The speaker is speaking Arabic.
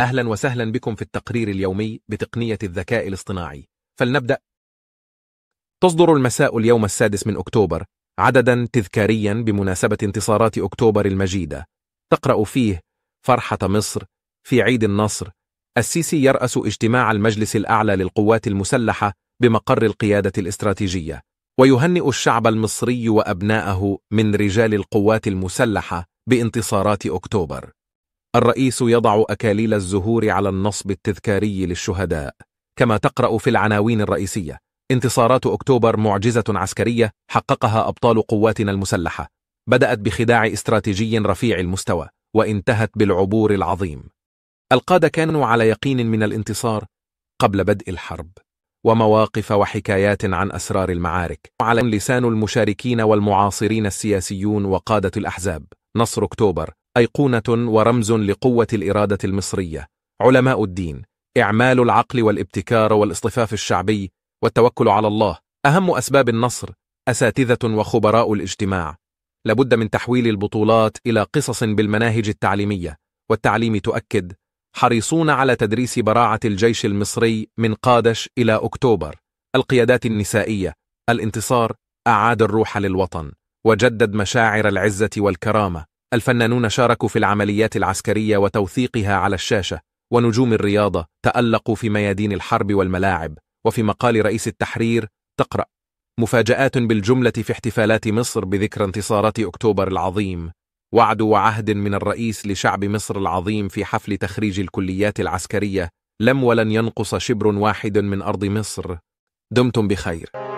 أهلا وسهلا بكم في التقرير اليومي بتقنية الذكاء الاصطناعي فلنبدأ تصدر المساء اليوم السادس من أكتوبر عددا تذكاريا بمناسبة انتصارات أكتوبر المجيدة تقرأ فيه فرحة مصر في عيد النصر السيسي يرأس اجتماع المجلس الأعلى للقوات المسلحة بمقر القيادة الاستراتيجية ويهنئ الشعب المصري وأبناءه من رجال القوات المسلحة بانتصارات أكتوبر الرئيس يضع أكاليل الزهور على النصب التذكاري للشهداء كما تقرأ في العناوين الرئيسية انتصارات أكتوبر معجزة عسكرية حققها أبطال قواتنا المسلحة بدأت بخداع استراتيجي رفيع المستوى وانتهت بالعبور العظيم القادة كانوا على يقين من الانتصار قبل بدء الحرب ومواقف وحكايات عن أسرار المعارك على لسان المشاركين والمعاصرين السياسيون وقادة الأحزاب نصر أكتوبر أيقونة ورمز لقوة الإرادة المصرية علماء الدين إعمال العقل والابتكار والاصطفاف الشعبي والتوكل على الله أهم أسباب النصر أساتذة وخبراء الاجتماع لابد من تحويل البطولات إلى قصص بالمناهج التعليمية والتعليم تؤكد حريصون على تدريس براعة الجيش المصري من قادش إلى أكتوبر القيادات النسائية الانتصار أعاد الروح للوطن وجدد مشاعر العزة والكرامة الفنانون شاركوا في العمليات العسكرية وتوثيقها على الشاشة ونجوم الرياضة تألقوا في ميادين الحرب والملاعب وفي مقال رئيس التحرير تقرأ مفاجآت بالجملة في احتفالات مصر بذكرى انتصارات أكتوبر العظيم وعد وعهد من الرئيس لشعب مصر العظيم في حفل تخريج الكليات العسكرية لم ولن ينقص شبر واحد من أرض مصر دمتم بخير